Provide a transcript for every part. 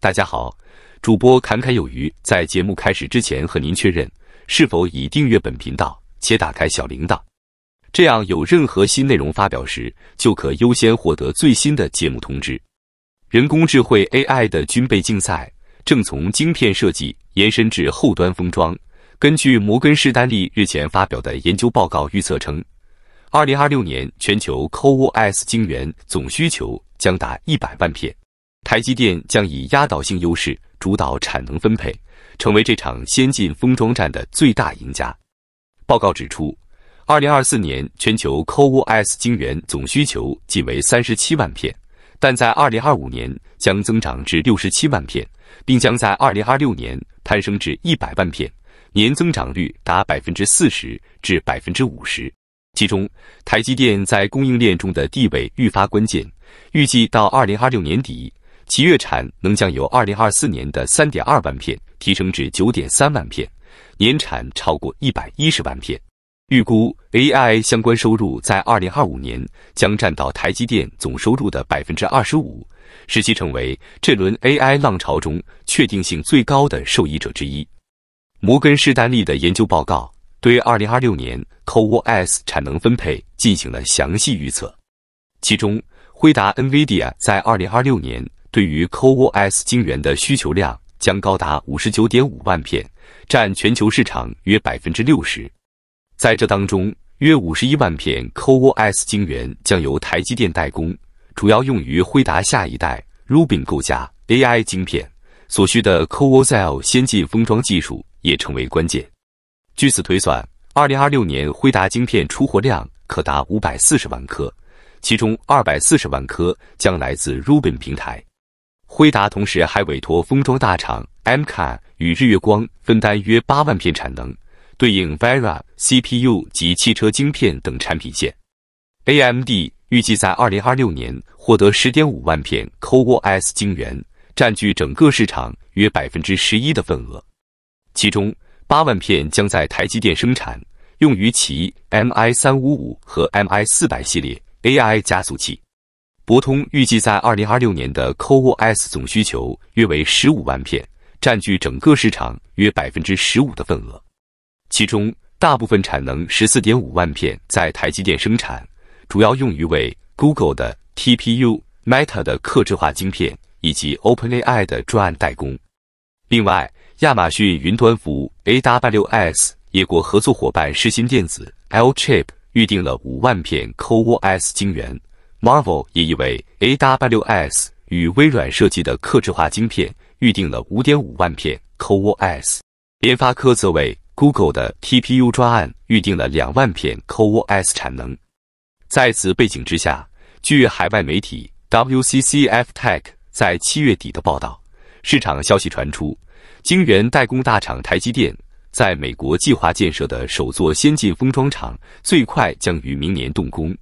大家好，主播侃侃有余。在节目开始之前，和您确认是否已订阅本频道且打开小铃铛，这样有任何新内容发表时，就可优先获得最新的节目通知。人工智能 AI 的军备竞赛正从晶片设计延伸至后端封装。根据摩根士丹利日前发表的研究报告预测称，二零二六年全球 CoS 晶圆总需求将达一百万片。台积电将以压倒性优势主导产能分配，成为这场先进封装战的最大赢家。报告指出，二零二四年全球 CoWoS 晶圆总需求仅为三十七万片，但在二零二五年将增长至六十七万片，并将在二零二六年攀升至一百万片，年增长率达百分之四十至百分之五十。其中，台积电在供应链中的地位愈发关键。预计到二零二六年底。其月产能将由2024年的3.2万片提升至9.3万片，年产超过110万片。预估 AI 相关收入在2025年将占到台积电总收入的25%，使其成为这轮 AI 浪潮中确定性最高的受益者之一。摩根士丹利的研究报告对2026年 CoWoS 产能分配进行了详细预测，其中辉达 NVIDIA 在2026年。对于 c o o s 晶圆的需求量将高达五十九点五万片，占全球市场约百分之六十。在这当中，约五十一万片 c o o s 晶圆将由台积电代工，主要用于辉达下一代 Rubin 构架 AI 晶片所需的 CoWoS l 先进封装技术也成为关键。据此推算，二零二六年辉达晶片出货量可达五百四十万颗，其中二百四十万颗将来自 Rubin 平台。辉达同时还委托封装大厂 m c a 与日月光分担约八万片产能，对应 Vera CPU 及汽车晶片等产品线。AMD 预计在二零二六年获得十点五万片 CoWoS 晶圆，占据整个市场约百分之十一的份额。其中八万片将在台积电生产，用于其 MI 三五五和 MI 四百系列 AI 加速器。博通预计在二零二六年的 c o o s 总需求约为十五万片，占据整个市场约百分之十五的份额。其中大部分产能十四点五万片在台积电生产，主要用于为 Google 的 TPU、Meta 的客制化晶片以及 OpenAI 的专案代工。另外，亚马逊云端服务 AWS 也过合作伙伴世新电子 L Chip 预定了五万片 c o o s 晶圆。Marvel 也为 AWS 与微软设计的克制化晶片预定了5.5万片 c o o s 联发科则为 Google 的 TPU 抓案预定了2万片 c o o s 产能。在此背景之下，据海外媒体 WCCF Tech 在七月底的报道，市场消息传出，晶圆代工大厂台积电在美国计划建设的首座先进封装厂，最快将于明年动工。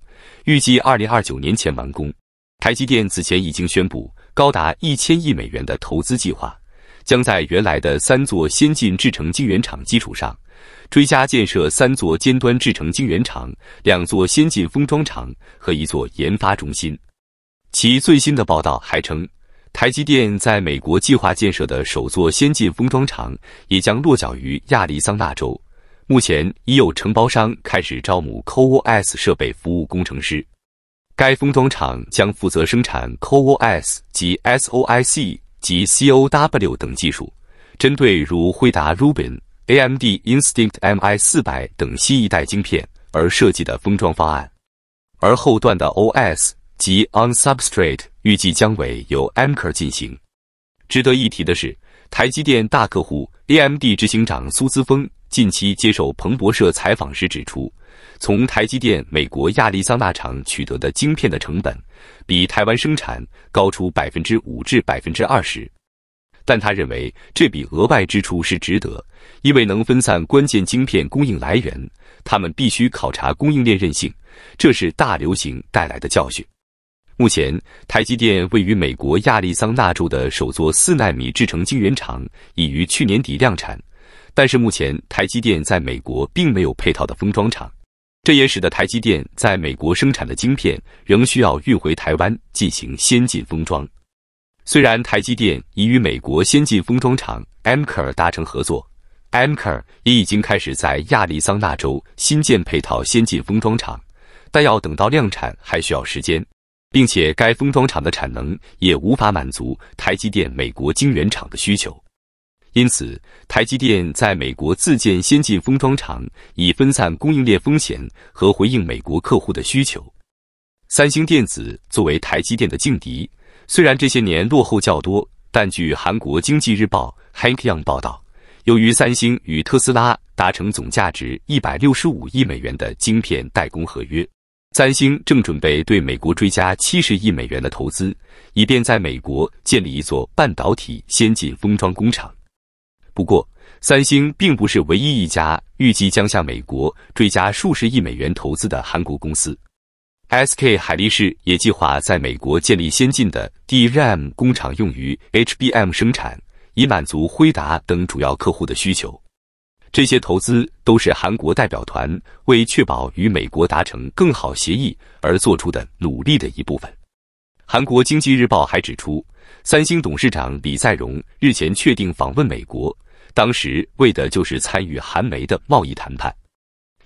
预计二零二九年前完工。台积电此前已经宣布，高达一千亿美元的投资计划，将在原来的三座先进制程晶圆厂基础上，追加建设三座尖端制程晶圆厂、两座先进封装厂和一座研发中心。其最新的报道还称，台积电在美国计划建设的首座先进封装厂，也将落脚于亚利桑那州。目前已有承包商开始招募 c o o s 设备服务工程师。该封装厂将负责生产 c o o s 及 SOIC 及 COW 等技术，针对如惠达 Rubin、AMD Instinct MI 四百等新一代晶片而设计的封装方案。而后段的 OS 及 On Substrate 预计将由 Anchor 进行。值得一提的是。台积电大客户 AMD 执行长苏姿峰近期接受彭博社采访时指出，从台积电美国亚利桑那厂取得的晶片的成本比台湾生产高出百分之五至百分之二十。但他认为这笔额外支出是值得，因为能分散关键晶片供应来源。他们必须考察供应链韧性，这是大流行带来的教训。目前，台积电位于美国亚利桑那州的首座四纳米制程晶圆厂已于去年底量产，但是目前台积电在美国并没有配套的封装厂，这也使得台积电在美国生产的晶片仍需要运回台湾进行先进封装。虽然台积电已与美国先进封装厂 a m k e r 达成合作 a m k e r 也已经开始在亚利桑那州新建配套先进封装厂，但要等到量产还需要时间。并且该封装厂的产能也无法满足台积电美国晶圆厂的需求，因此台积电在美国自建先进封装厂，以分散供应链风险和回应美国客户的需求。三星电子作为台积电的劲敌，虽然这些年落后较多，但据韩国经济日报 Hankyung o 报道，由于三星与特斯拉达成总价值一百六十五亿美元的晶片代工合约。三星正准备对美国追加七十亿美元的投资，以便在美国建立一座半导体先进封装工厂。不过，三星并不是唯一一家预计将向美国追加数十亿美元投资的韩国公司。SK 海力士也计划在美国建立先进的 DRAM 工厂，用于 HBM 生产，以满足辉达等主要客户的需求。这些投资都是韩国代表团为确保与美国达成更好协议而做出的努力的一部分。韩国经济日报还指出，三星董事长李在镕日前确定访问美国，当时为的就是参与韩媒的贸易谈判。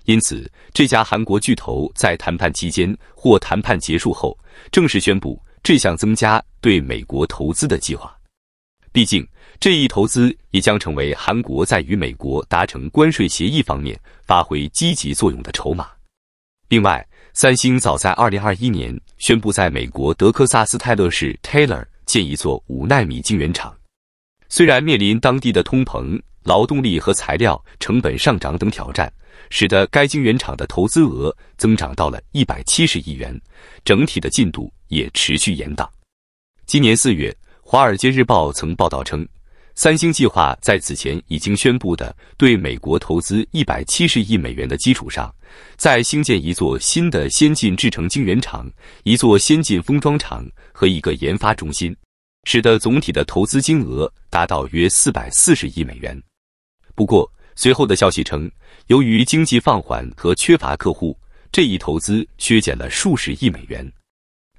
因此，这家韩国巨头在谈判期间或谈判结束后正式宣布这项增加对美国投资的计划。毕竟，这一投资也将成为韩国在与美国达成关税协议方面发挥积极作用的筹码。另外，三星早在2021年宣布在美国德克萨斯泰勒市 Taylor 建一座五纳米晶圆厂，虽然面临当地的通膨、劳动力和材料成本上涨等挑战，使得该晶圆厂的投资额增长到了170亿元，整体的进度也持续延宕。今年四月，《华尔街日报》曾报道称。三星计划在此前已经宣布的对美国投资一百七十亿美元的基础上，再兴建一座新的先进制程晶圆厂、一座先进封装厂和一个研发中心，使得总体的投资金额达到约四百四十亿美元。不过，随后的消息称，由于经济放缓和缺乏客户，这一投资削减了数十亿美元。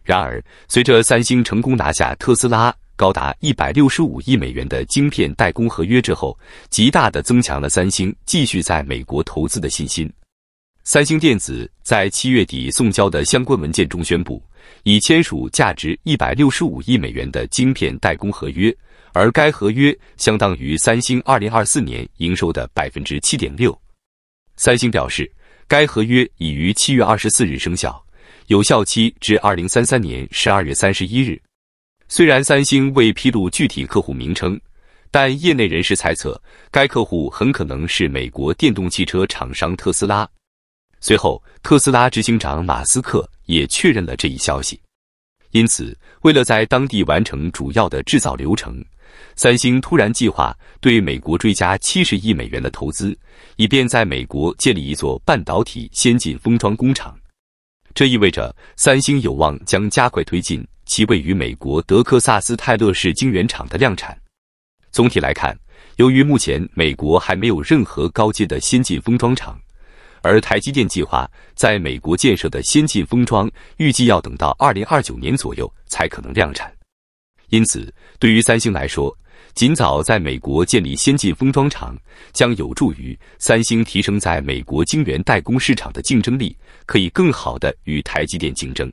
然而，随着三星成功拿下特斯拉。高达一百六十五亿美元的晶片代工合约之后，极大的增强了三星继续在美国投资的信心。三星电子在七月底送交的相关文件中宣布，已签署价值一百六十五亿美元的晶片代工合约，而该合约相当于三星二零二四年营收的百分之七点六。三星表示，该合约已于七月二十四日生效，有效期至二零三三年十二月三十一日。虽然三星未披露具体客户名称，但业内人士猜测该客户很可能是美国电动汽车厂商特斯拉。随后，特斯拉执行长马斯克也确认了这一消息。因此，为了在当地完成主要的制造流程，三星突然计划对美国追加七十亿美元的投资，以便在美国建立一座半导体先进封装工厂。这意味着三星有望将加快推进。其位于美国德克萨斯泰勒市晶圆厂的量产。总体来看，由于目前美国还没有任何高阶的先进封装厂，而台积电计划在美国建设的先进封装预计要等到二零二九年左右才可能量产。因此，对于三星来说，尽早在美国建立先进封装厂将有助于三星提升在美国晶圆代工市场的竞争力，可以更好的与台积电竞争。